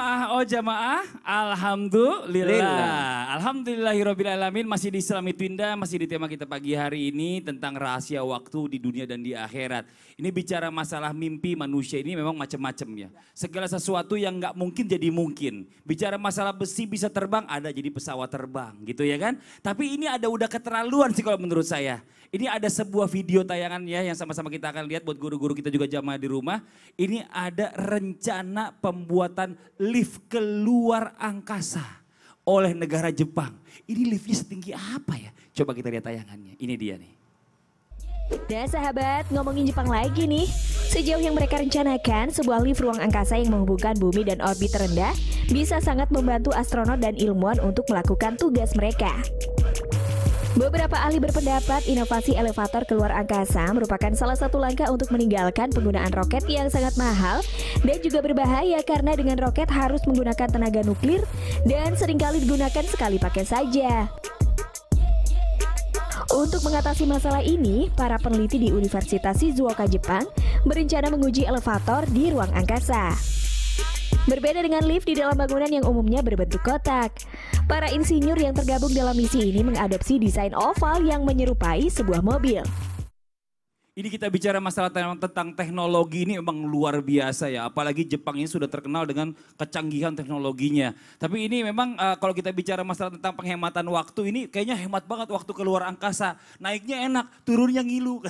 jamaah, oh jamaah, alhamdulillah. Alhamdulillahirobbilalamin masih di Islami Twinda, masih di tema kita pagi hari ini tentang rahasia waktu di dunia dan di akhirat. Ini bicara masalah mimpi manusia ini memang macam-macam ya. Segala sesuatu yang nggak mungkin jadi mungkin. Bicara masalah besi bisa terbang, ada jadi pesawat terbang gitu ya kan. Tapi ini ada udah keterlaluan sih kalau menurut saya. Ini ada sebuah video tayangan ya yang sama-sama kita akan lihat buat guru-guru kita juga jamaah di rumah. Ini ada rencana pembuatan lift keluar angkasa oleh negara Jepang. Ini liftnya setinggi apa ya? Coba kita lihat tayangannya. Ini dia nih. Nah sahabat, ngomongin Jepang lagi nih. Sejauh yang mereka rencanakan, sebuah lift ruang angkasa yang menghubungkan bumi dan orbit rendah bisa sangat membantu astronot dan ilmuwan untuk melakukan tugas mereka. Beberapa ahli berpendapat inovasi elevator keluar angkasa merupakan salah satu langkah untuk meninggalkan penggunaan roket yang sangat mahal dan juga berbahaya karena dengan roket harus menggunakan tenaga nuklir dan seringkali digunakan sekali pakai saja. Untuk mengatasi masalah ini, para peneliti di Universitas Shizuoka, Jepang berencana menguji elevator di ruang angkasa. Berbeda dengan lift di dalam bangunan yang umumnya berbentuk kotak, Para insinyur yang tergabung dalam misi ini mengadopsi desain oval yang menyerupai sebuah mobil. Ini kita bicara masalah tentang teknologi ini memang luar biasa ya. Apalagi Jepang ini sudah terkenal dengan kecanggihan teknologinya. Tapi ini memang uh, kalau kita bicara masalah tentang penghematan waktu ini kayaknya hemat banget waktu keluar angkasa. Naiknya enak, turunnya ngilu.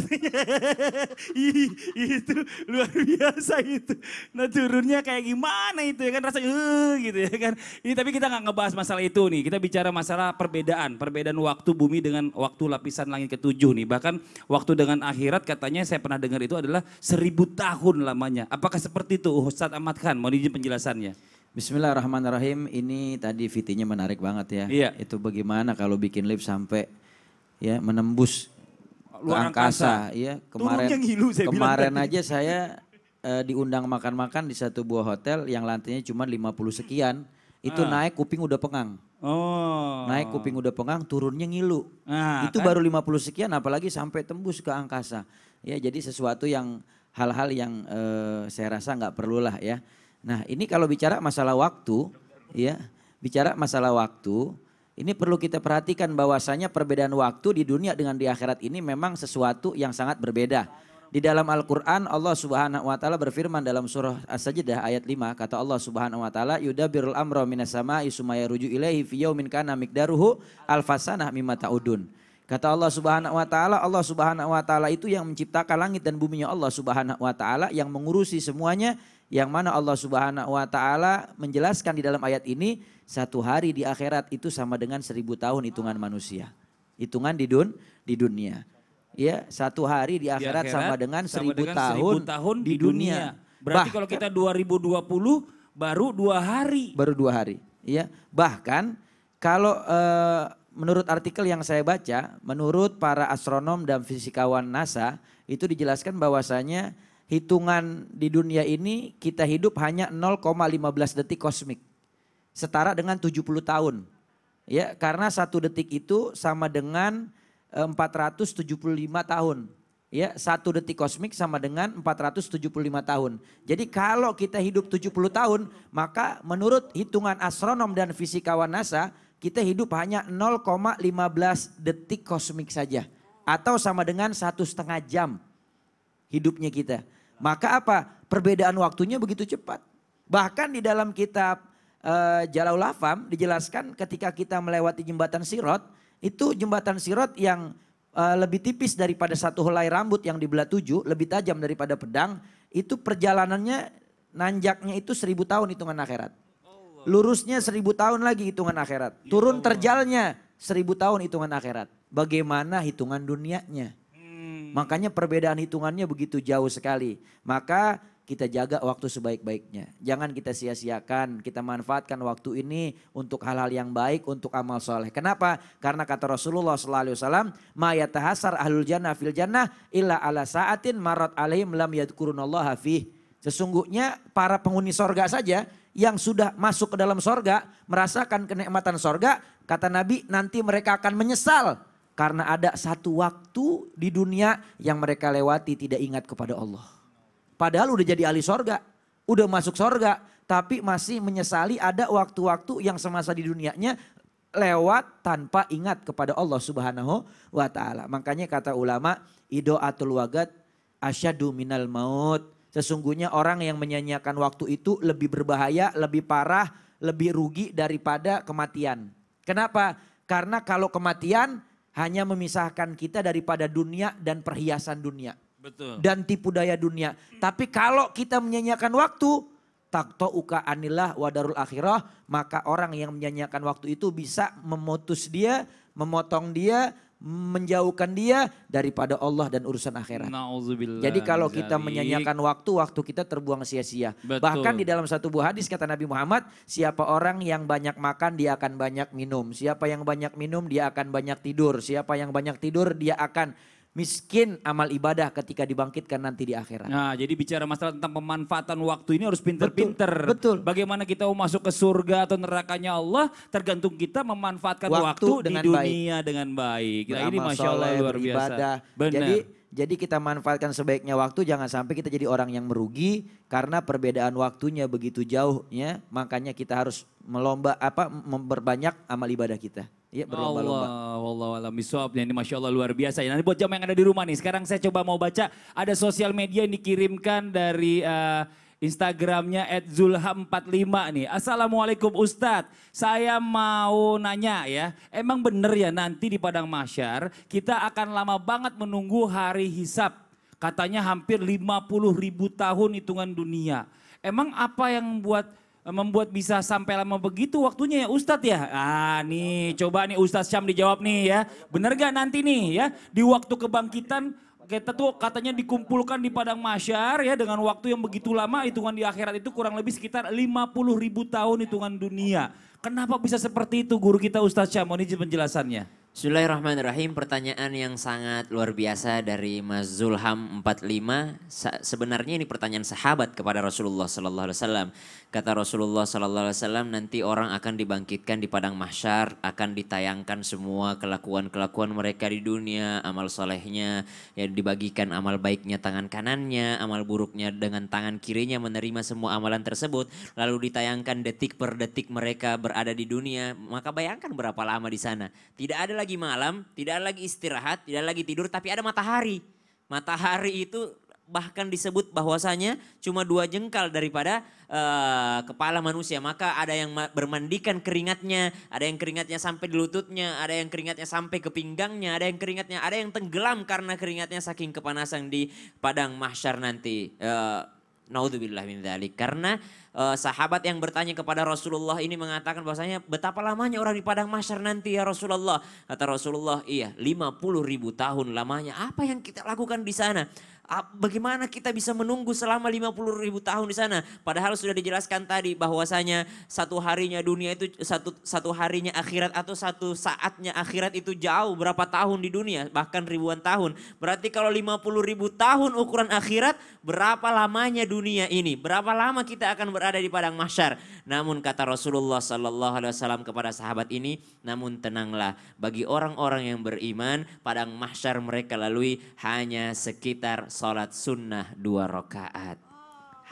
itu luar biasa itu. Nah turunnya kayak gimana itu ya kan rasanya uh, eh, gitu ya kan. Ini tapi kita nggak ngebahas masalah itu nih. Kita bicara masalah perbedaan, perbedaan waktu bumi dengan waktu lapisan langit ketujuh nih. Bahkan waktu dengan akhirat katanya saya pernah dengar itu adalah seribu tahun lamanya. Apakah seperti itu Ustadz Ahmad Khan? Mohon izin penjelasannya. Bismillahirrahmanirrahim. Ini tadi fitinya menarik banget ya. Iya. Itu bagaimana kalau bikin lift sampai ya menembus luar angkasa. angkasa. Iya. Kemarin hilu, saya kemarin aja tadi. saya uh, diundang makan-makan di satu buah hotel yang lantainya cuma 50 sekian. Itu ah. naik kuping udah pengang. Oh. Naik kuping udah pengang, turunnya ngilu. Ah, itu kan? baru 50 sekian apalagi sampai tembus ke angkasa. Ya, jadi sesuatu yang hal-hal yang eh, saya rasa nggak perlulah ya. Nah, ini kalau bicara masalah waktu, ya, bicara masalah waktu, ini perlu kita perhatikan bahwasanya perbedaan waktu di dunia dengan di akhirat ini memang sesuatu yang sangat berbeda. Di dalam Al-Qur'an Allah Subhanahu wa taala berfirman dalam surah As-Sajdah ayat 5 kata Allah Subhanahu wa taala yudabbirul amra minas sama'i sumaya ruju ilaihi fi yaumin kana miqdaruhu alfasanah mimma ta'udun. Kata Allah Subhanahu wa taala, Allah Subhanahu wa taala itu yang menciptakan langit dan buminya Allah Subhanahu wa taala yang mengurusi semuanya yang mana Allah Subhanahu wa taala menjelaskan di dalam ayat ini satu hari di akhirat itu sama dengan seribu tahun hitungan manusia. Hitungan di dun di dunia. Ya, satu hari di akhirat, di akhirat sama dengan seribu dengan tahun, tahun di dunia. dunia. Berarti Bahkan, kalau kita 2020 baru dua hari. Baru dua hari. Ya, bahkan kalau uh, menurut artikel yang saya baca, menurut para astronom dan fisikawan NASA, itu dijelaskan bahwasanya hitungan di dunia ini kita hidup hanya 0,15 detik kosmik. Setara dengan 70 tahun. Ya, karena satu detik itu sama dengan 475 eh, tahun. Ya, satu detik kosmik sama dengan 475 tahun. Jadi kalau kita hidup 70 tahun, maka menurut hitungan astronom dan fisikawan NASA, kita hidup hanya 0,15 detik kosmik saja. Atau sama dengan satu setengah jam hidupnya kita. Maka apa? Perbedaan waktunya begitu cepat. Bahkan di dalam kitab uh, eh, Jalau Lafam dijelaskan ketika kita melewati jembatan Sirot, itu jembatan Sirot yang uh, lebih tipis daripada satu helai rambut yang dibelah tujuh, lebih tajam daripada pedang, itu perjalanannya nanjaknya itu seribu tahun hitungan akhirat. Lurusnya seribu tahun lagi hitungan akhirat. Iya, Turun terjalnya seribu tahun hitungan akhirat. Bagaimana hitungan dunianya? Hmm. Makanya perbedaan hitungannya begitu jauh sekali. Maka kita jaga waktu sebaik-baiknya. Jangan kita sia-siakan, kita manfaatkan waktu ini untuk hal-hal yang baik, untuk amal soleh. Kenapa? Karena kata Rasulullah Sallallahu Alaihi Wasallam, "Ma ahlul jannah fil jannah illa ala saatin marat alaihim lam Allah hafih. Sesungguhnya para penghuni sorga saja yang sudah masuk ke dalam sorga, merasakan kenikmatan sorga, kata Nabi nanti mereka akan menyesal. Karena ada satu waktu di dunia yang mereka lewati tidak ingat kepada Allah. Padahal udah jadi ahli sorga, udah masuk sorga, tapi masih menyesali ada waktu-waktu yang semasa di dunianya lewat tanpa ingat kepada Allah subhanahu wa ta'ala. Makanya kata ulama, idoatul wagat asyadu minal maut Sesungguhnya orang yang menyanyiakan waktu itu lebih berbahaya, lebih parah, lebih rugi daripada kematian. Kenapa? Karena kalau kematian hanya memisahkan kita daripada dunia dan perhiasan dunia. Betul. Dan tipu daya dunia. Tapi kalau kita menyanyiakan waktu, takto uka anilah wadarul akhirah, maka orang yang menyanyiakan waktu itu bisa memutus dia, memotong dia, menjauhkan dia daripada Allah dan urusan akhirat. Jadi kalau kita menyanyiakan waktu, waktu kita terbuang sia-sia. Bahkan di dalam satu buah hadis kata Nabi Muhammad, siapa orang yang banyak makan dia akan banyak minum. Siapa yang banyak minum dia akan banyak tidur. Siapa yang banyak tidur dia akan miskin amal ibadah ketika dibangkitkan nanti di akhirat. Nah, jadi bicara masalah tentang pemanfaatan waktu ini harus pinter-pinter. Betul, betul. Bagaimana kita mau masuk ke surga atau nerakanya Allah tergantung kita memanfaatkan waktu, waktu dengan di dunia baik. dengan baik. Nah, ini masya Allah luar biasa. Benar. Jadi jadi kita manfaatkan sebaiknya waktu jangan sampai kita jadi orang yang merugi karena perbedaan waktunya begitu jauhnya makanya kita harus melomba apa memperbanyak amal ibadah kita. Iya berlomba-lomba. Allah, Allah ini Masya Allah luar biasa. Nanti buat jam yang ada di rumah nih, sekarang saya coba mau baca ada sosial media yang dikirimkan dari uh, Instagramnya @zulha45 nih. Assalamualaikum Ustadz, saya mau nanya ya, emang bener ya nanti di Padang Masyar kita akan lama banget menunggu hari hisap. Katanya hampir 50 ribu tahun hitungan dunia. Emang apa yang buat Eh, membuat bisa sampai lama begitu waktunya ya Ustadz ya? Ah nih coba nih Ustadz Syam dijawab nih ya. Bener gak nanti nih ya di waktu kebangkitan kita tuh katanya dikumpulkan di Padang Masyar ya dengan waktu yang begitu lama hitungan di akhirat itu kurang lebih sekitar 50 ribu tahun hitungan dunia. Kenapa bisa seperti itu guru kita Ustadz Syam? Mohon izin penjelasannya. Bismillahirrahmanirrahim. Pertanyaan yang sangat luar biasa dari Mas Zulham 45. Sebenarnya ini pertanyaan sahabat kepada Rasulullah sallallahu alaihi wasallam. Kata Rasulullah sallallahu alaihi wasallam, nanti orang akan dibangkitkan di padang mahsyar, akan ditayangkan semua kelakuan-kelakuan mereka di dunia, amal solehnya, ya dibagikan amal baiknya tangan kanannya, amal buruknya dengan tangan kirinya menerima semua amalan tersebut, lalu ditayangkan detik per detik mereka berada di dunia. Maka bayangkan berapa lama di sana. Tidak ada lagi malam, tidak ada lagi istirahat, tidak ada lagi tidur, tapi ada matahari. Matahari itu bahkan disebut bahwasanya cuma dua jengkal daripada uh, kepala manusia. Maka ada yang bermandikan keringatnya, ada yang keringatnya sampai di lututnya, ada yang keringatnya sampai ke pinggangnya, ada yang keringatnya, ada yang tenggelam karena keringatnya saking kepanasan di padang mahsyar nanti. Uh, Naudzubillah min dzalik. Karena uh, sahabat yang bertanya kepada Rasulullah ini mengatakan bahwasanya betapa lamanya orang di padang mahsyar nanti ya Rasulullah. Kata Rasulullah, iya 50 ribu tahun lamanya. Apa yang kita lakukan di sana? Bagaimana kita bisa menunggu selama 50 ribu tahun di sana? Padahal sudah dijelaskan tadi bahwasanya satu harinya dunia itu satu satu harinya akhirat atau satu saatnya akhirat itu jauh berapa tahun di dunia bahkan ribuan tahun. Berarti kalau 50 ribu tahun ukuran akhirat berapa lamanya dunia ini? Berapa lama kita akan berada di padang mahsyar? Namun kata Rasulullah Sallallahu Alaihi Wasallam kepada sahabat ini, namun tenanglah bagi orang-orang yang beriman padang mahsyar mereka lalui hanya sekitar salat sunnah dua rakaat.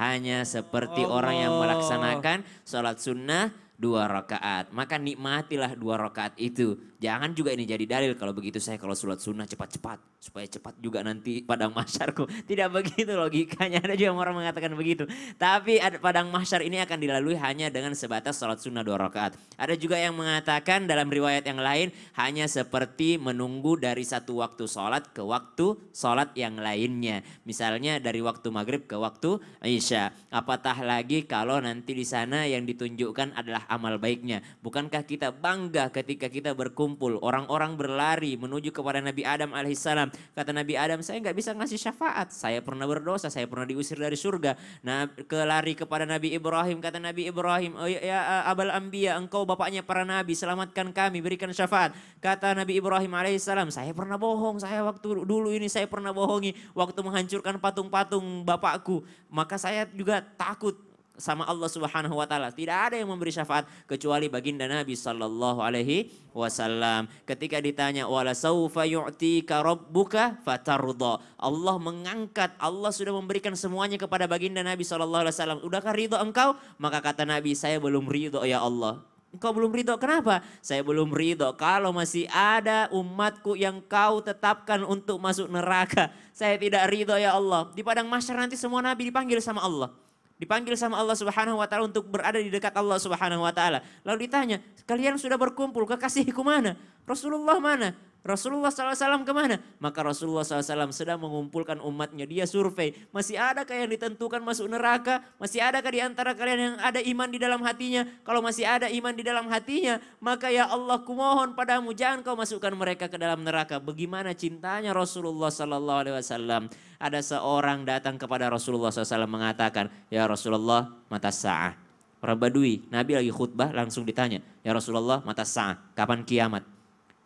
Hanya seperti oh. orang yang melaksanakan salat sunnah dua rakaat. Maka nikmatilah dua rakaat itu. Jangan juga ini jadi dalil kalau begitu saya kalau sholat sunnah cepat-cepat. Supaya cepat juga nanti padang masyarku. Tidak begitu logikanya. Ada juga orang mengatakan begitu. Tapi padang masyar ini akan dilalui hanya dengan sebatas sholat sunnah dua rakaat. Ada juga yang mengatakan dalam riwayat yang lain hanya seperti menunggu dari satu waktu sholat ke waktu sholat yang lainnya. Misalnya dari waktu maghrib ke waktu isya. Apatah lagi kalau nanti di sana yang ditunjukkan adalah amal baiknya. Bukankah kita bangga ketika kita berkumpul, orang-orang berlari menuju kepada Nabi Adam alaihissalam. Kata Nabi Adam, saya nggak bisa ngasih syafaat, saya pernah berdosa, saya pernah diusir dari surga. Nah, kelari kepada Nabi Ibrahim, kata Nabi Ibrahim, oh ya, ya abal ambia, engkau bapaknya para nabi, selamatkan kami, berikan syafaat. Kata Nabi Ibrahim alaihissalam, saya pernah bohong, saya waktu dulu ini saya pernah bohongi, waktu menghancurkan patung-patung bapakku, maka saya juga takut sama Allah Subhanahu wa taala. Tidak ada yang memberi syafaat kecuali baginda Nabi sallallahu alaihi wasallam. Ketika ditanya wala saufa yu'tika rabbuka fatardha. Allah mengangkat, Allah sudah memberikan semuanya kepada baginda Nabi sallallahu alaihi wasallam. Udahkah ridho engkau? Maka kata Nabi, saya belum ridho ya Allah. Engkau belum ridho, kenapa? Saya belum ridho. Kalau masih ada umatku yang kau tetapkan untuk masuk neraka. Saya tidak ridho ya Allah. Di padang masyar nanti semua nabi dipanggil sama Allah. Dipanggil sama Allah Subhanahu wa taala untuk berada di dekat Allah Subhanahu wa taala. Lalu ditanya, "Kalian sudah berkumpul, kekasihku mana? Rasulullah mana?" Rasulullah SAW kemana? Maka Rasulullah SAW sedang mengumpulkan umatnya. Dia survei. Masih adakah yang ditentukan masuk neraka? Masih adakah di antara kalian yang ada iman di dalam hatinya? Kalau masih ada iman di dalam hatinya, maka ya Allah kumohon padamu jangan kau masukkan mereka ke dalam neraka. Bagaimana cintanya Rasulullah SAW? Ada seorang datang kepada Rasulullah SAW mengatakan, Ya Rasulullah, mata sa'ah. Orang Nabi lagi khutbah langsung ditanya, Ya Rasulullah, mata sa'ah, kapan kiamat?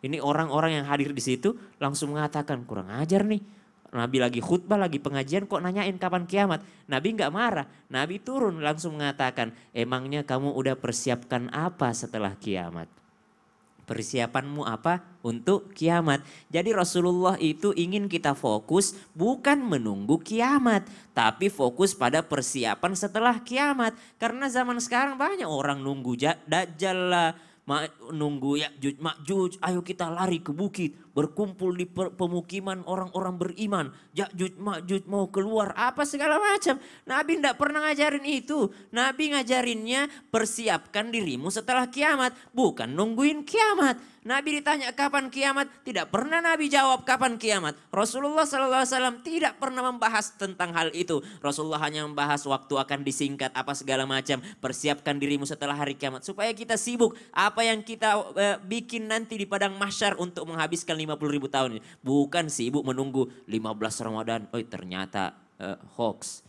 Ini orang-orang yang hadir di situ langsung mengatakan kurang ajar nih. Nabi lagi khutbah, lagi pengajian kok nanyain kapan kiamat. Nabi nggak marah. Nabi turun langsung mengatakan, emangnya kamu udah persiapkan apa setelah kiamat? Persiapanmu apa untuk kiamat? Jadi Rasulullah itu ingin kita fokus bukan menunggu kiamat, tapi fokus pada persiapan setelah kiamat. Karena zaman sekarang banyak orang nunggu dajjal lah, nunggu Ya'juj Ma'juj, ayo kita lari ke bukit, berkumpul di pemukiman orang-orang beriman. Ya'juj Ma'juj mau keluar, apa segala macam. Nabi tidak pernah ngajarin itu. Nabi ngajarinnya persiapkan dirimu setelah kiamat, bukan nungguin kiamat. Nabi ditanya kapan kiamat, tidak pernah Nabi jawab kapan kiamat. Rasulullah SAW tidak pernah membahas tentang hal itu. Rasulullah hanya membahas waktu akan disingkat apa segala macam. Persiapkan dirimu setelah hari kiamat supaya kita sibuk apa yang kita e, bikin nanti di padang mahsyar untuk menghabiskan 50 ribu tahun ini. Bukan sibuk menunggu 15 Ramadan. Oh ternyata eh, hoax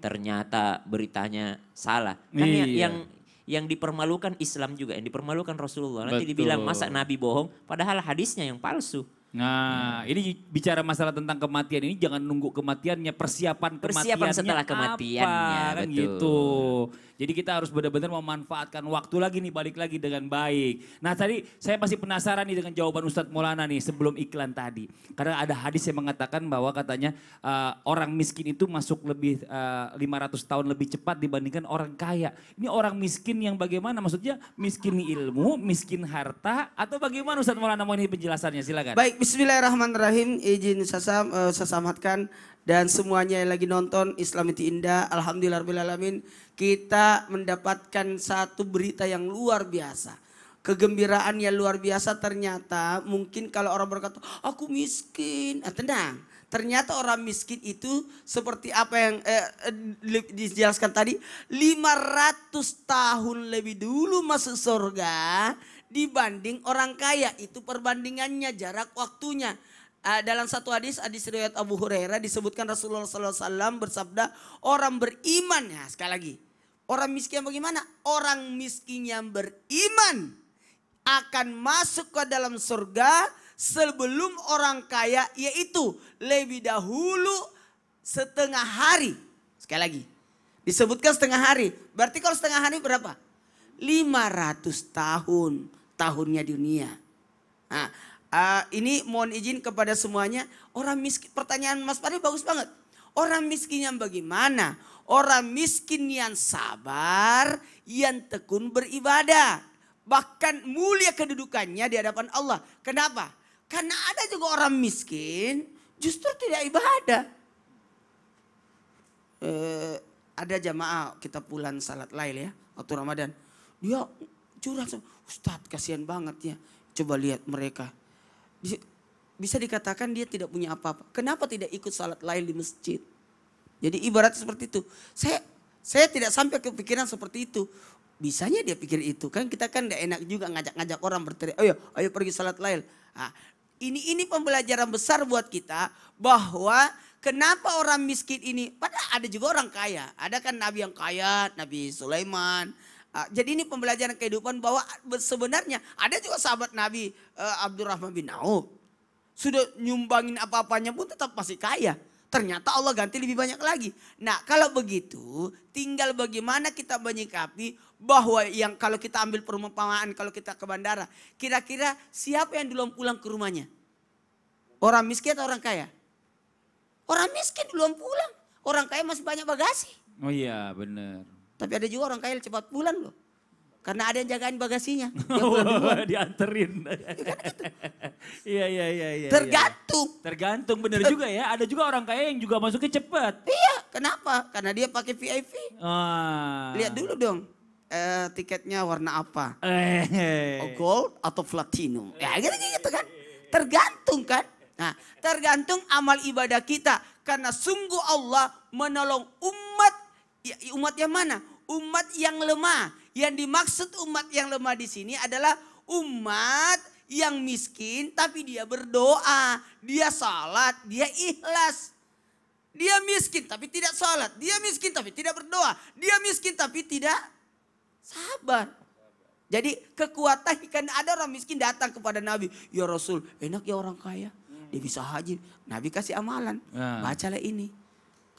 ternyata beritanya salah. Kan iya. yang yang dipermalukan Islam juga, yang dipermalukan Rasulullah. Nanti Betul. dibilang masa Nabi bohong, padahal hadisnya yang palsu. Nah, hmm. ini bicara masalah tentang kematian ini jangan nunggu kematiannya, persiapan kematiannya. Persiapan setelah kematiannya, apa, kan gitu. Jadi kita harus benar-benar memanfaatkan waktu lagi nih balik lagi dengan baik. Nah tadi saya masih penasaran nih dengan jawaban Ustadz Maulana nih sebelum iklan tadi. Karena ada hadis yang mengatakan bahwa katanya uh, orang miskin itu masuk lebih uh, eh, 500 tahun lebih cepat dibandingkan orang kaya. Ini orang miskin yang bagaimana? Maksudnya miskin ilmu, miskin harta atau bagaimana Ustadz Maulana mau ini penjelasannya silakan. Baik, Bismillahirrahmanirrahim. Izin sasam, uh, eh, sesamatkan dan semuanya yang lagi nonton Islam itu indah. alamin Kita mendapatkan satu berita yang luar biasa. Kegembiraan yang luar biasa ternyata mungkin kalau orang berkata aku miskin. nah, tenang. Ternyata orang miskin itu seperti apa yang eh, eh dijelaskan tadi. 500 tahun lebih dulu masuk surga dibanding orang kaya. Itu perbandingannya jarak waktunya Uh, dalam satu hadis, hadis riwayat Abu Hurairah disebutkan Rasulullah SAW bersabda, orang beriman, ya sekali lagi, orang miskin bagaimana? Orang miskin yang beriman akan masuk ke dalam surga sebelum orang kaya yaitu lebih dahulu setengah hari. Sekali lagi, disebutkan setengah hari. Berarti kalau setengah hari berapa? 500 tahun tahunnya dunia. Nah, Uh, ini mohon izin kepada semuanya. Orang miskin, pertanyaan Mas Pari bagus banget. Orang miskin yang bagaimana? Orang miskin yang sabar, yang tekun beribadah. Bahkan mulia kedudukannya di hadapan Allah. Kenapa? Karena ada juga orang miskin justru tidak ibadah. Eh, ada jamaah kita pulang salat lail ya waktu Ramadan. Dia curhat, Ustadz kasihan banget ya. Coba lihat mereka bisa dikatakan dia tidak punya apa-apa. Kenapa tidak ikut salat lain di masjid? Jadi ibarat seperti itu. Saya saya tidak sampai kepikiran seperti itu. Bisanya dia pikir itu kan kita kan tidak enak juga ngajak-ngajak orang berteriak, ayo ayo pergi salat lain. Nah, ini ini pembelajaran besar buat kita bahwa kenapa orang miskin ini, padahal ada juga orang kaya. Ada kan nabi yang kaya, Nabi Sulaiman, Ah, jadi ini pembelajaran kehidupan bahwa sebenarnya ada juga sahabat Nabi eh, Abdurrahman bin Auf. Sudah nyumbangin apa-apanya pun tetap pasti kaya. Ternyata Allah ganti lebih banyak lagi. Nah kalau begitu tinggal bagaimana kita menyikapi bahwa yang kalau kita ambil perumpamaan kalau kita ke bandara. Kira-kira siapa yang duluan pulang ke rumahnya? Orang miskin atau orang kaya? Orang miskin duluan pulang. Orang kaya masih banyak bagasi. Oh iya benar. Tapi ada juga orang kaya cepat pulang loh. Karena ada yang jagain bagasinya. Oh, dianterin. Iya, kan gitu. iya, iya, iya. Ya, Tergantung. Ya. Tergantung, bener juga ya. Ada juga orang kaya yang juga masuknya cepat. Iya, kenapa? Karena dia pakai VIP. Ah. Lihat dulu dong. Eh, tiketnya warna apa? Eh. Oh, gold atau platinum? Ya gitu-gitu kan. Tergantung kan. Nah, tergantung amal ibadah kita. Karena sungguh Allah menolong umat Ya, ya, umat yang mana? Umat yang lemah. Yang dimaksud umat yang lemah di sini adalah umat yang miskin tapi dia berdoa, dia salat, dia ikhlas. Dia miskin tapi tidak salat, dia miskin tapi tidak berdoa, dia miskin tapi tidak sabar. Jadi kekuatan ikan ada orang miskin datang kepada Nabi. Ya Rasul, enak ya orang kaya. Dia bisa haji. Nabi kasih amalan. Ya. Bacalah ini.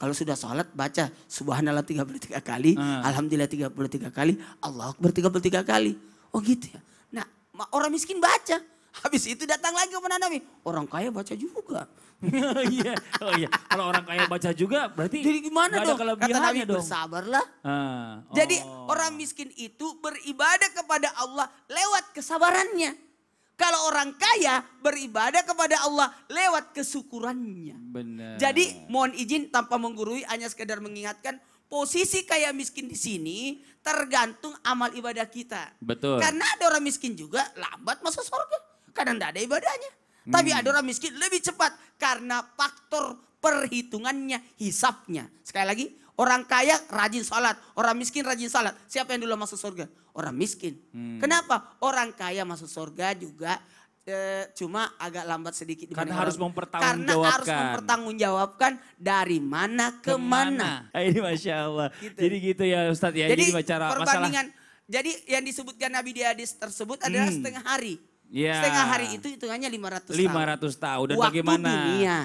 Kalau sudah sholat baca subhanallah 33 kali, hmm. alhamdulillah 33 kali, Allah akbar 33 kali. Oh gitu ya. Nah orang miskin baca. Habis itu datang lagi kepada Nabi. Orang kaya baca juga. Oh, iya, oh iya. Kalau orang kaya baca juga berarti Jadi gimana dong? Kata Nabi dong. bersabarlah. Uh, oh. Jadi orang miskin itu beribadah kepada Allah lewat kesabarannya. Kalau orang kaya beribadah kepada Allah lewat kesyukurannya. Benar. Jadi mohon izin tanpa menggurui hanya sekedar mengingatkan posisi kaya miskin di sini tergantung amal ibadah kita. Betul. Karena ada orang miskin juga lambat masuk surga karena tidak ada ibadahnya. Hmm. Tapi ada orang miskin lebih cepat karena faktor perhitungannya, hisapnya. Sekali lagi, orang kaya rajin sholat, orang miskin rajin sholat. Siapa yang dulu masuk surga? orang miskin. Hmm. Kenapa? Orang kaya masuk surga juga e, cuma agak lambat sedikit. Karena harus orang. mempertanggungjawabkan. Karena harus mempertanggungjawabkan dari mana ke mana. Nah, ini Masya Allah. Gitu. Jadi gitu ya Ustadz ya. Jadi, Jadi perbandingan. Masalah. Jadi yang disebutkan Nabi di hadis tersebut adalah hmm. setengah hari. Ya. Setengah hari itu hitungannya 500 tahun. 500 tahun. Dan Waktu bagaimana? dunia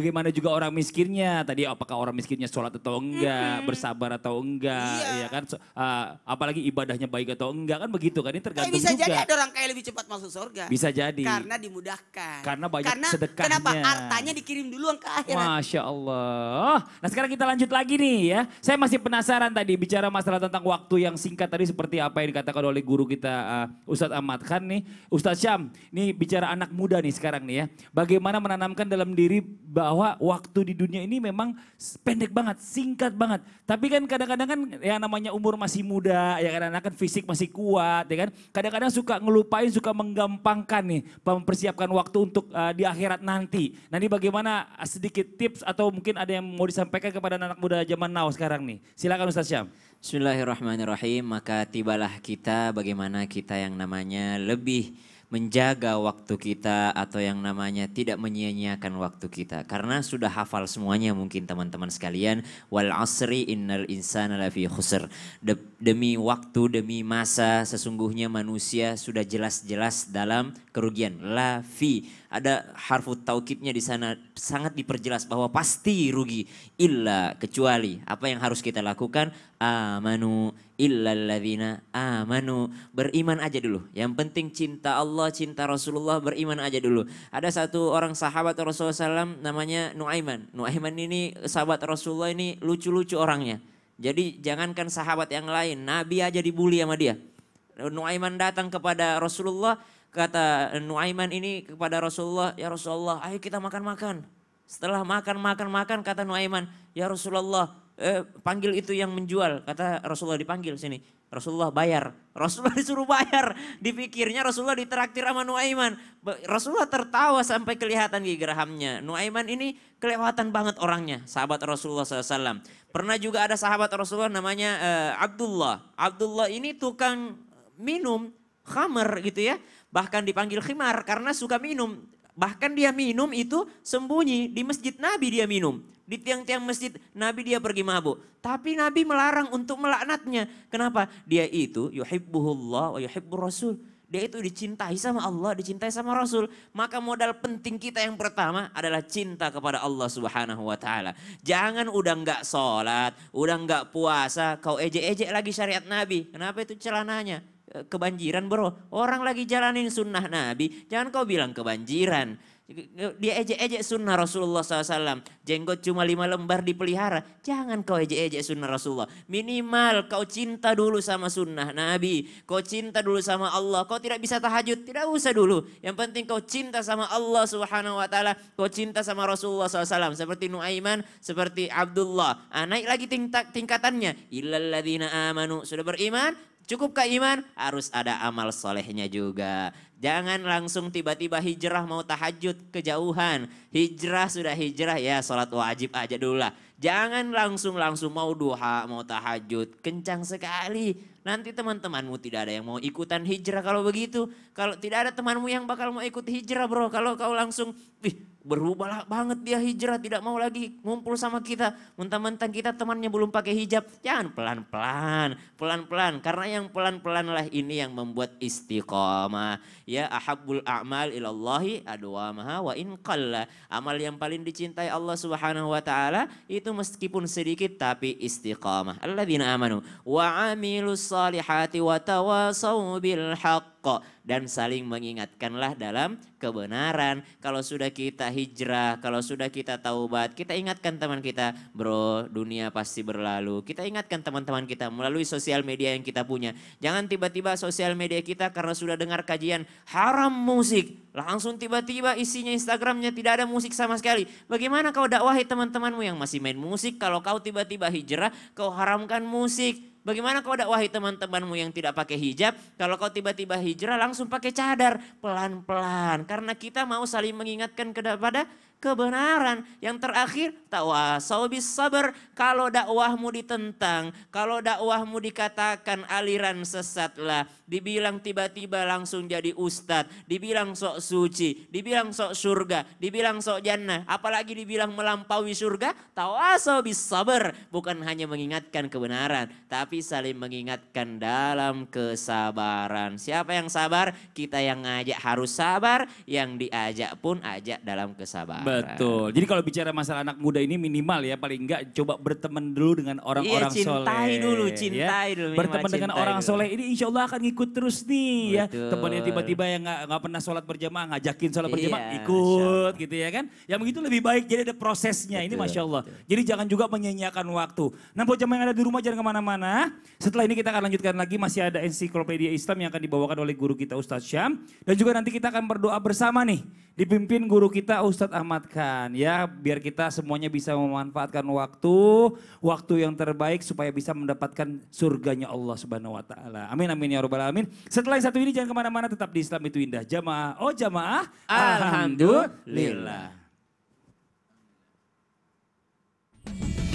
bagaimana juga orang miskinnya tadi apakah orang miskinnya sholat atau enggak hmm. bersabar atau enggak iya. ya kan so, uh, apalagi ibadahnya baik atau enggak kan begitu kan ini tergantung eh, bisa juga. jadi ada orang kaya lebih cepat masuk surga bisa jadi karena dimudahkan karena banyak karena, sedekahnya kenapa hartanya dikirim dulu ke akhirat masya Allah nah sekarang kita lanjut lagi nih ya saya masih penasaran tadi bicara masalah tentang waktu yang singkat tadi seperti apa yang dikatakan oleh guru kita uh, Ustadz Ahmad Khan nih Ustadz Syam nih bicara anak muda nih sekarang nih ya bagaimana menanamkan dalam diri bahwa waktu di dunia ini memang pendek banget, singkat banget. Tapi kan kadang-kadang kan yang namanya umur masih muda, ya kan, kadang kan fisik masih kuat, ya kan. Kadang-kadang suka ngelupain, suka menggampangkan nih mempersiapkan waktu untuk uh, di akhirat nanti. nanti bagaimana eh, sedikit tips atau mungkin ada yang mau disampaikan kepada anak muda zaman now sekarang nih. Silakan Ustaz Syam. Bismillahirrahmanirrahim. Maka tibalah kita bagaimana kita yang namanya lebih menjaga waktu kita atau yang namanya tidak menyia-nyiakan waktu kita karena sudah hafal semuanya mungkin teman-teman sekalian wal asri innal insana lafi khusr De demi waktu demi masa sesungguhnya manusia sudah jelas-jelas dalam kerugian lafi ada harfut taukidnya di sana sangat diperjelas bahwa pasti rugi illa kecuali apa yang harus kita lakukan amanu illalladzina amanu beriman aja dulu yang penting cinta Allah cinta Rasulullah beriman aja dulu ada satu orang sahabat Rasulullah SAW namanya Nuaiman Nuaiman ini sahabat Rasulullah ini lucu-lucu orangnya jadi jangankan sahabat yang lain nabi aja dibully sama dia Nuaiman datang kepada Rasulullah kata Nuaiman ini kepada Rasulullah, "Ya Rasulullah, ayo kita makan-makan." Setelah makan-makan-makan kata Nuaiman, "Ya Rasulullah, eh, panggil itu yang menjual." Kata Rasulullah dipanggil sini. Rasulullah bayar. Rasulullah disuruh bayar. Dipikirnya Rasulullah diteraktir sama Nuaiman. Rasulullah tertawa sampai kelihatan gigi gerahamnya. Nuaiman ini kelewatan banget orangnya. Sahabat Rasulullah SAW. Pernah juga ada sahabat Rasulullah namanya uh, Abdullah. Abdullah ini tukang minum khamer gitu ya. Bahkan dipanggil khimar karena suka minum. Bahkan dia minum itu sembunyi di masjid Nabi dia minum. Di tiang-tiang masjid Nabi dia pergi mabuk. Tapi Nabi melarang untuk melaknatnya. Kenapa? Dia itu yuhibbuhullah wa yuhibbur rasul. Dia itu dicintai sama Allah, dicintai sama Rasul. Maka modal penting kita yang pertama adalah cinta kepada Allah subhanahu wa ta'ala. Jangan udah nggak sholat, udah nggak puasa, kau ejek-ejek lagi syariat Nabi. Kenapa itu celananya? Eh, kebanjiran bro. Orang lagi jalanin sunnah Nabi, jangan kau bilang kebanjiran. Dia ejek-ejek sunnah Rasulullah SAW. Jenggot cuma lima lembar dipelihara. Jangan kau ejek-ejek sunnah Rasulullah. Minimal kau cinta dulu sama sunnah Nabi. Kau cinta dulu sama Allah. Kau tidak bisa tahajud. Tidak usah dulu. Yang penting kau cinta sama Allah Subhanahu Wa Taala. Kau cinta sama Rasulullah SAW. Seperti Nuaiman, seperti Abdullah. Nah, naik lagi tingkat tingkatannya. Illalladzina amanu. Sudah beriman. Cukupkah iman? Harus ada amal solehnya juga. Jangan langsung tiba-tiba hijrah mau tahajud kejauhan. Hijrah sudah hijrah ya sholat wajib aja dulu lah. Jangan langsung-langsung mau duha, mau tahajud. Kencang sekali. Nanti teman-temanmu tidak ada yang mau ikutan hijrah kalau begitu. Kalau tidak ada temanmu yang bakal mau ikut hijrah bro. Kalau kau langsung, Berubah banget dia hijrah, tidak mau lagi ngumpul sama kita. Mentang-mentang kita temannya belum pakai hijab. Jangan pelan-pelan, pelan-pelan. Karena yang pelan-pelan lah ini yang membuat istiqomah. Ya ahabul a'mal ilallahi maha wa in qalla. Amal yang paling dicintai Allah subhanahu wa ta'ala itu meskipun sedikit tapi istiqomah. Alladzina amanu wa amilu salihati wa tawasaw bil haq kok dan saling mengingatkanlah dalam kebenaran. Kalau sudah kita hijrah, kalau sudah kita taubat, kita ingatkan teman kita, bro, dunia pasti berlalu. Kita ingatkan teman-teman kita melalui sosial media yang kita punya. Jangan tiba-tiba sosial media kita karena sudah dengar kajian haram musik, langsung tiba-tiba isinya Instagramnya tidak ada musik sama sekali. Bagaimana kau dakwahi teman-temanmu yang masih main musik kalau kau tiba-tiba hijrah, kau haramkan musik Bagaimana kau dakwahi teman-temanmu yang tidak pakai hijab? Kalau kau tiba-tiba hijrah langsung pakai cadar pelan-pelan. Karena kita mau saling mengingatkan kepada kebenaran. Yang terakhir, tawasau bis sabar. Kalau dakwahmu ditentang, kalau dakwahmu dikatakan aliran sesatlah, dibilang tiba-tiba langsung jadi ustadz, dibilang sok suci, dibilang sok surga, dibilang sok jannah, apalagi dibilang melampaui surga, tawasau bis sabar. Bukan hanya mengingatkan kebenaran, tapi saling mengingatkan dalam kesabaran. Siapa yang sabar? Kita yang ngajak harus sabar, yang diajak pun ajak dalam kesabaran. Betul. Jadi kalau bicara masalah anak muda ini minimal ya paling enggak coba berteman dulu dengan orang-orang iya, soleh. Cintai dulu, ya. cintai ya. dulu. Berteman dengan cintai orang dulu. soleh ini insya Allah akan ngikut terus nih ya. Betul. ya. Temannya tiba-tiba yang nggak nggak pernah sholat berjamaah ngajakin sholat iya, berjamaah ikut gitu ya kan. Yang begitu lebih baik jadi ada prosesnya Betul. ini masya Allah. Betul. Jadi jangan juga menyanyiakan waktu. Nah buat jamaah yang ada di rumah jangan kemana-mana. Setelah ini kita akan lanjutkan lagi masih ada ensiklopedia Islam yang akan dibawakan oleh guru kita Ustadz Syam dan juga nanti kita akan berdoa bersama nih dipimpin guru kita Ustadz Ahmad manfaatkan ya biar kita semuanya bisa memanfaatkan waktu waktu yang terbaik supaya bisa mendapatkan surganya Allah Subhanahu wa taala. Amin amin ya rabbal alamin. Setelah yang satu ini jangan kemana mana tetap di Islam itu indah. Jamaah oh jamaah alhamdulillah. alhamdulillah.